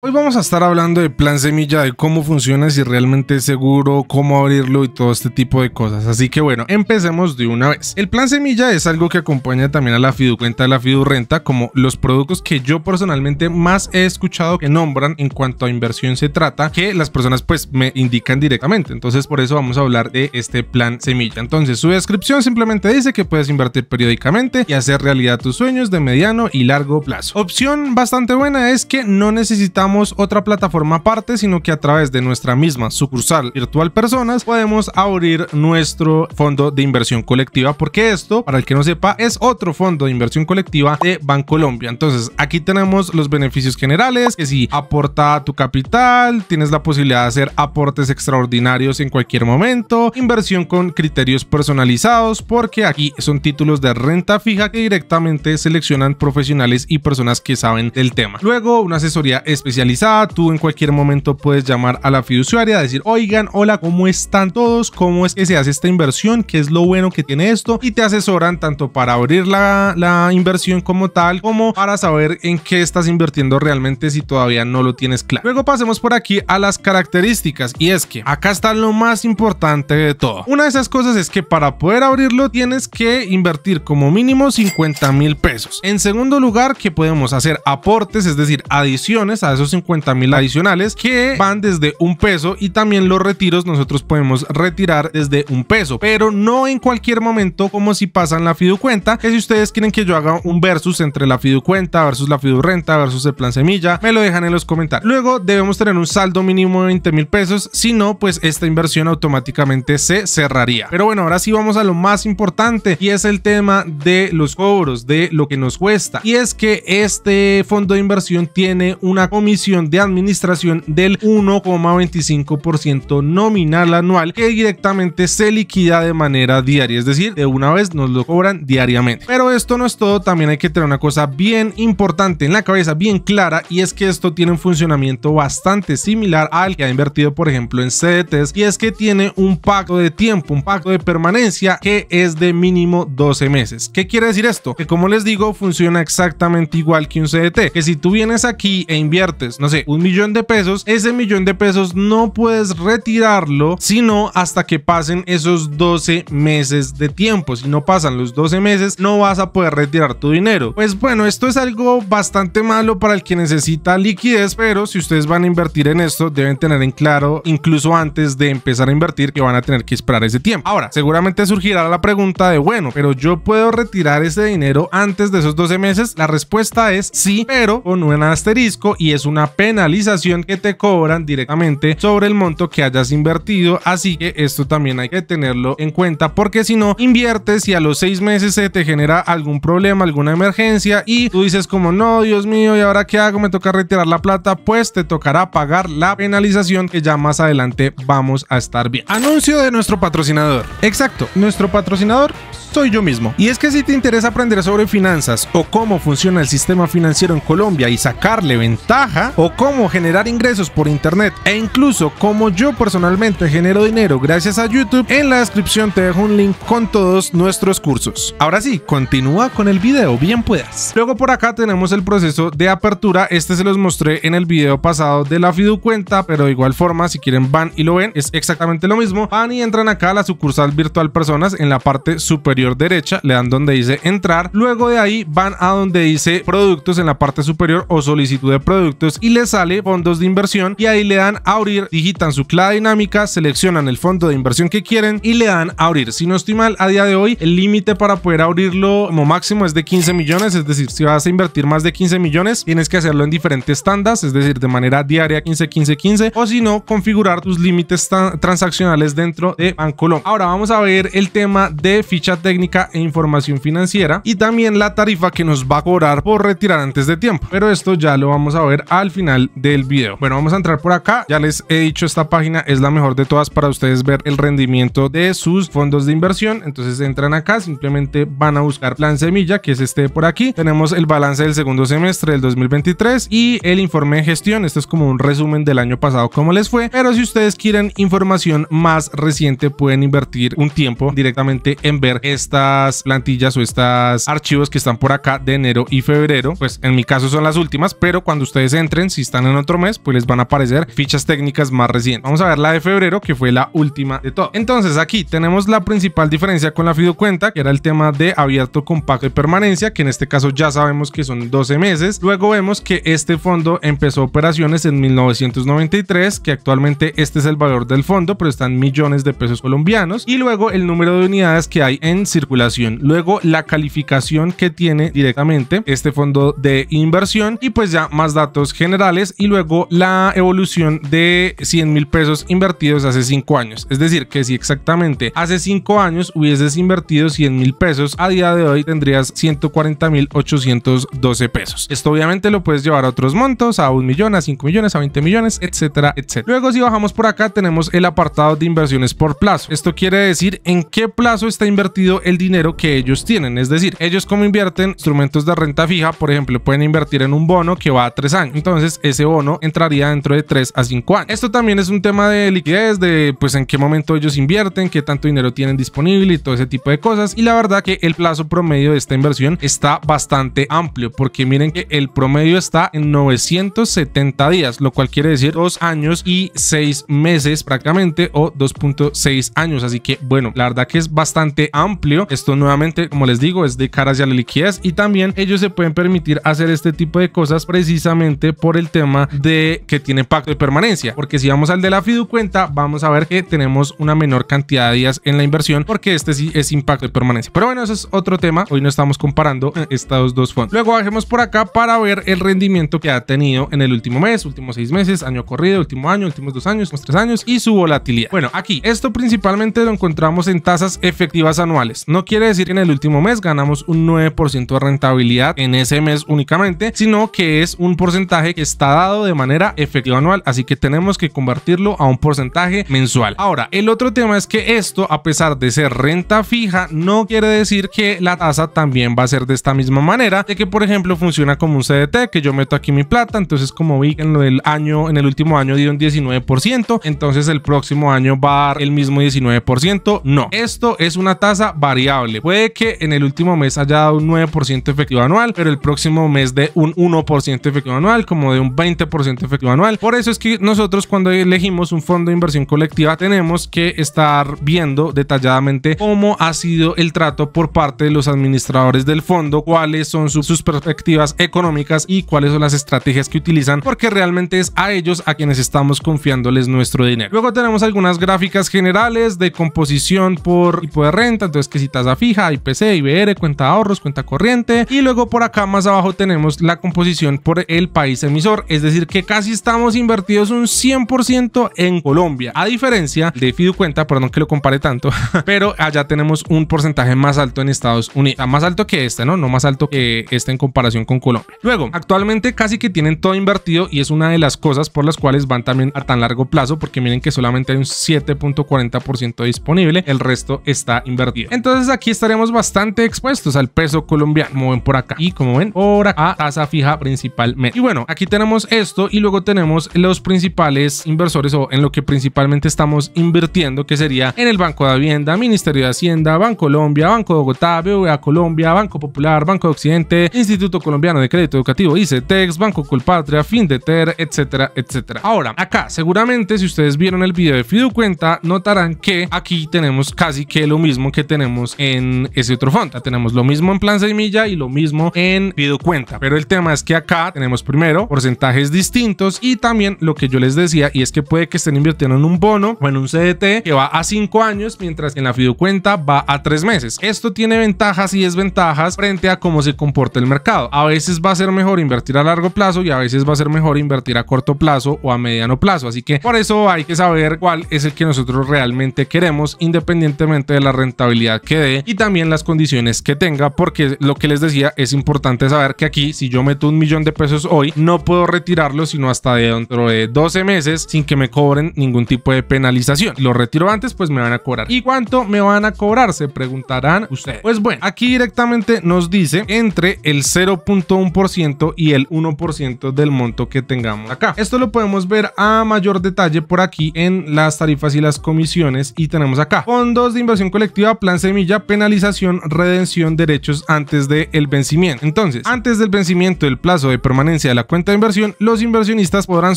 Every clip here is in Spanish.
Hoy vamos a estar hablando de plan semilla, de cómo funciona, si realmente es seguro, cómo abrirlo y todo este tipo de cosas. Así que bueno, empecemos de una vez. El plan semilla es algo que acompaña también a la fiducuenta, a la Renta, como los productos que yo personalmente más he escuchado que nombran en cuanto a inversión se trata, que las personas pues me indican directamente. Entonces por eso vamos a hablar de este plan semilla. Entonces su descripción simplemente dice que puedes invertir periódicamente y hacer realidad tus sueños de mediano y largo plazo. Opción bastante buena es que no necesitamos otra plataforma aparte, sino que a través de nuestra misma sucursal virtual personas podemos abrir nuestro fondo de inversión colectiva, porque esto, para el que no sepa, es otro fondo de inversión colectiva de Bancolombia. Entonces, aquí tenemos los beneficios generales, que si aporta tu capital, tienes la posibilidad de hacer aportes extraordinarios en cualquier momento, inversión con criterios personalizados, porque aquí son títulos de renta fija que directamente seleccionan profesionales y personas que saben del tema. Luego, una asesoría específica especializada. Tú en cualquier momento puedes llamar a la fiduciaria, decir, oigan, hola, ¿cómo están todos? ¿Cómo es que se hace esta inversión? ¿Qué es lo bueno que tiene esto? Y te asesoran tanto para abrir la, la inversión como tal, como para saber en qué estás invirtiendo realmente si todavía no lo tienes claro. Luego pasemos por aquí a las características y es que acá está lo más importante de todo. Una de esas cosas es que para poder abrirlo tienes que invertir como mínimo 50 mil pesos. En segundo lugar, que podemos hacer aportes, es decir, adiciones a esos 250 mil adicionales que van desde un peso y también los retiros nosotros podemos retirar desde un peso, pero no en cualquier momento como si pasan la FIDU cuenta que si ustedes quieren que yo haga un versus entre la fiducuenta versus la renta versus el plan semilla, me lo dejan en los comentarios. Luego debemos tener un saldo mínimo de 20 mil pesos, si no, pues esta inversión automáticamente se cerraría. Pero bueno, ahora sí vamos a lo más importante y es el tema de los cobros, de lo que nos cuesta. Y es que este fondo de inversión tiene una comisión de administración del 1,25% nominal anual que directamente se liquida de manera diaria, es decir, de una vez nos lo cobran diariamente. Pero esto no es todo, también hay que tener una cosa bien importante en la cabeza, bien clara, y es que esto tiene un funcionamiento bastante similar al que ha invertido, por ejemplo, en CDTs, y es que tiene un pacto de tiempo, un pacto de permanencia que es de mínimo 12 meses. ¿Qué quiere decir esto? Que como les digo, funciona exactamente igual que un CDT, que si tú vienes aquí e inviertes no sé, un millón de pesos, ese millón de pesos no puedes retirarlo sino hasta que pasen esos 12 meses de tiempo. Si no pasan los 12 meses, no vas a poder retirar tu dinero. Pues bueno, esto es algo bastante malo para el que necesita liquidez, pero si ustedes van a invertir en esto, deben tener en claro, incluso antes de empezar a invertir, que van a tener que esperar ese tiempo. Ahora, seguramente surgirá la pregunta de, bueno, pero yo puedo retirar ese dinero antes de esos 12 meses. La respuesta es sí, pero con un asterisco y es un penalización que te cobran directamente sobre el monto que hayas invertido. Así que esto también hay que tenerlo en cuenta porque si no inviertes y a los seis meses se te genera algún problema, alguna emergencia y tú dices como no, Dios mío, ¿y ahora qué hago? Me toca retirar la plata, pues te tocará pagar la penalización que ya más adelante vamos a estar bien. Anuncio de nuestro patrocinador. Exacto, nuestro patrocinador soy yo mismo. Y es que si te interesa aprender sobre finanzas o cómo funciona el sistema financiero en Colombia y sacarle ventaja, o cómo generar ingresos por internet e incluso cómo yo personalmente genero dinero gracias a YouTube, en la descripción te dejo un link con todos nuestros cursos. Ahora sí, continúa con el video, bien puedas. Luego por acá tenemos el proceso de apertura, este se los mostré en el video pasado de la Fidu cuenta, pero de igual forma si quieren van y lo ven, es exactamente lo mismo. Van y entran acá a la sucursal virtual personas en la parte superior derecha, le dan donde dice entrar, luego de ahí van a donde dice productos en la parte superior o solicitud de productos y le sale fondos de inversión y ahí le dan a abrir, digitan su clave dinámica, seleccionan el fondo de inversión que quieren y le dan a abrir. Si no estoy mal, a día de hoy el límite para poder abrirlo como máximo es de 15 millones, es decir, si vas a invertir más de 15 millones, tienes que hacerlo en diferentes tandas, es decir, de manera diaria 15, 15, 15 o si no, configurar tus límites transaccionales dentro de López. Ahora vamos a ver el tema de ficha técnica e información financiera y también la tarifa que nos va a cobrar por retirar antes de tiempo, pero esto ya lo vamos a ver al final del video. Bueno, vamos a entrar por acá. Ya les he dicho, esta página es la mejor de todas para ustedes ver el rendimiento de sus fondos de inversión. Entonces entran acá, simplemente van a buscar plan semilla, que es este por aquí. Tenemos el balance del segundo semestre del 2023 y el informe de gestión. Esto es como un resumen del año pasado, cómo les fue. Pero si ustedes quieren información más reciente, pueden invertir un tiempo directamente en ver estas plantillas o estos archivos que están por acá de enero y febrero. Pues en mi caso son las últimas, pero cuando ustedes entran si están en otro mes, pues les van a aparecer fichas técnicas más recientes. Vamos a ver la de febrero, que fue la última de todo. Entonces aquí tenemos la principal diferencia con la cuenta que era el tema de abierto con pago de permanencia, que en este caso ya sabemos que son 12 meses. Luego vemos que este fondo empezó operaciones en 1993, que actualmente este es el valor del fondo, pero están millones de pesos colombianos. Y luego el número de unidades que hay en circulación. Luego la calificación que tiene directamente este fondo de inversión y pues ya más datos generales y luego la evolución de 100 mil pesos invertidos hace 5 años. Es decir, que si exactamente hace 5 años hubieses invertido 100 mil pesos, a día de hoy tendrías 140 mil 812 pesos. Esto obviamente lo puedes llevar a otros montos, a un millón, a 5 millones, a 20 millones, etcétera, etcétera. Luego si bajamos por acá tenemos el apartado de inversiones por plazo. Esto quiere decir en qué plazo está invertido el dinero que ellos tienen. Es decir, ellos como invierten instrumentos de renta fija, por ejemplo, pueden invertir en un bono que va a 3 años entonces ese bono entraría dentro de 3 a 5 años. Esto también es un tema de liquidez, de pues en qué momento ellos invierten, qué tanto dinero tienen disponible y todo ese tipo de cosas. Y la verdad que el plazo promedio de esta inversión está bastante amplio, porque miren que el promedio está en 970 días, lo cual quiere decir 2 años y 6 meses prácticamente o 2.6 años. Así que bueno, la verdad que es bastante amplio. Esto nuevamente, como les digo, es de cara hacia la liquidez y también ellos se pueden permitir hacer este tipo de cosas precisamente por el tema de que tiene impacto de permanencia. Porque si vamos al de la Fidu cuenta, vamos a ver que tenemos una menor cantidad de días en la inversión porque este sí es impacto de permanencia. Pero bueno, eso es otro tema. Hoy no estamos comparando estos dos fondos. Luego bajemos por acá para ver el rendimiento que ha tenido en el último mes, últimos seis meses, año corrido, último año, últimos dos años, últimos tres años y su volatilidad. Bueno, aquí esto principalmente lo encontramos en tasas efectivas anuales. No quiere decir que en el último mes ganamos un 9% de rentabilidad en ese mes únicamente, sino que es un porcentaje que está dado de manera efectiva anual, así que tenemos que convertirlo a un porcentaje mensual. Ahora, el otro tema es que esto, a pesar de ser renta fija, no quiere decir que la tasa también va a ser de esta misma manera, de que por ejemplo funciona como un CDT, que yo meto aquí mi plata, entonces como vi en el año, en el último año dio un 19%, entonces el próximo año va a dar el mismo 19%, no. Esto es una tasa variable. Puede que en el último mes haya dado un 9% efectivo anual, pero el próximo mes de un 1% efectivo anual, como como de un 20% efectivo anual. Por eso es que nosotros cuando elegimos un fondo de inversión colectiva tenemos que estar viendo detalladamente cómo ha sido el trato por parte de los administradores del fondo, cuáles son sus, perspectivas económicas y cuáles son las estrategias que utilizan, porque realmente es a ellos a quienes estamos confiándoles nuestro dinero. Luego tenemos algunas gráficas generales de composición por tipo de renta, entonces que si tasa fija, IPC, IBR, cuenta de ahorros, cuenta corriente y luego por acá más abajo tenemos la composición por el país emisor, es decir que casi estamos invertidos un 100% en Colombia, a diferencia de Fidu Cuenta, perdón que lo compare tanto, pero allá tenemos un porcentaje más alto en Estados Unidos, más alto que este, ¿no? No más alto que este en comparación con Colombia. Luego, actualmente casi que tienen todo invertido y es una de las cosas por las cuales van también a tan largo plazo, porque miren que solamente hay un 7.40% disponible, el resto está invertido. Entonces aquí estaremos bastante expuestos al peso colombiano, como ven por acá y como ven por acá, tasa fija principalmente. Y bueno, Aquí tenemos esto y luego tenemos los principales inversores o en lo que principalmente estamos invirtiendo, que sería en el Banco de Vivienda, Ministerio de Hacienda, Banco Colombia, Banco de Bogotá, BBVA Colombia, Banco Popular, Banco de Occidente, Instituto Colombiano de Crédito Educativo, ICETEX, Banco Colpatria, Findeter, etcétera, etcétera. Ahora, acá seguramente si ustedes vieron el video de FiduCuenta, notarán que aquí tenemos casi que lo mismo que tenemos en ese otro fondo. Tenemos lo mismo en Plan Semilla y lo mismo en Cuenta Pero el tema es que acá tenemos primero porcentajes distintos y también lo que yo les decía y es que puede que estén invirtiendo en un bono o en un CDT que va a 5 años mientras que en la fiducuenta va a 3 meses. Esto tiene ventajas y desventajas frente a cómo se comporta el mercado. A veces va a ser mejor invertir a largo plazo y a veces va a ser mejor invertir a corto plazo o a mediano plazo. Así que por eso hay que saber cuál es el que nosotros realmente queremos independientemente de la rentabilidad que dé y también las condiciones que tenga porque lo que les decía es importante saber que aquí si yo meto un millón de pesos hoy no no puedo retirarlo sino hasta dentro de 12 meses sin que me cobren ningún tipo de penalización. lo retiro antes, pues me van a cobrar. ¿Y cuánto me van a cobrar? Se preguntarán ustedes. Pues bueno, aquí directamente nos dice entre el 0.1% y el 1% del monto que tengamos acá. Esto lo podemos ver a mayor detalle por aquí en las tarifas y las comisiones y tenemos acá fondos de inversión colectiva, plan semilla, penalización, redención, derechos antes del vencimiento. Entonces, antes del vencimiento, el plazo de permanencia de la cuenta de inversión, los inversionistas podrán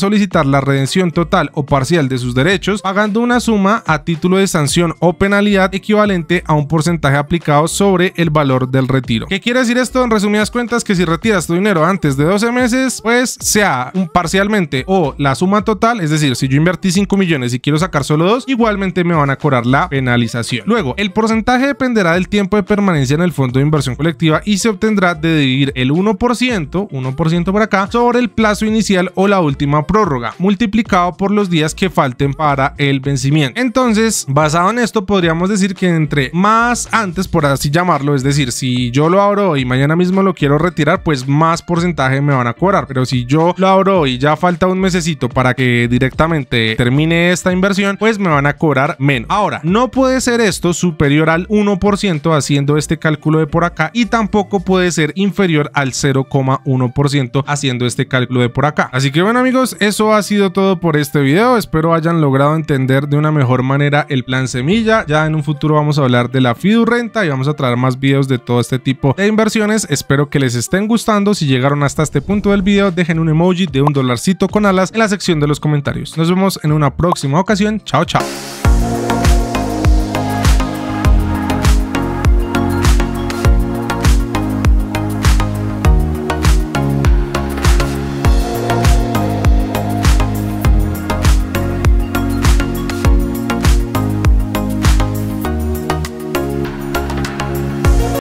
solicitar la redención total o parcial de sus derechos pagando una suma a título de sanción o penalidad equivalente a un porcentaje aplicado sobre el valor del retiro. ¿Qué quiere decir esto? En resumidas cuentas, que si retiras tu dinero antes de 12 meses, pues sea un parcialmente o la suma total, es decir, si yo invertí 5 millones y quiero sacar solo 2, igualmente me van a cobrar la penalización. Luego, el porcentaje dependerá del tiempo de permanencia en el fondo de inversión colectiva y se obtendrá de dividir el 1%, 1% por acá, sobre el plazo inicial o la última prórroga, multiplicado por los días que falten para el vencimiento. Entonces, basado en esto, podríamos decir que entre más antes, por así llamarlo, es decir, si yo lo abro y mañana mismo lo quiero retirar, pues más porcentaje me van a cobrar. Pero si yo lo abro y ya falta un mesecito para que directamente termine esta inversión, pues me van a cobrar menos. Ahora, no puede ser esto superior al 1% haciendo este cálculo de por acá y tampoco puede ser inferior al 0,1% haciendo este este cálculo de por acá. Así que bueno amigos, eso ha sido todo por este video. Espero hayan logrado entender de una mejor manera el plan semilla. Ya en un futuro vamos a hablar de la renta y vamos a traer más videos de todo este tipo de inversiones. Espero que les estén gustando. Si llegaron hasta este punto del video, dejen un emoji de un dolarcito con alas en la sección de los comentarios. Nos vemos en una próxima ocasión. Chao, chao.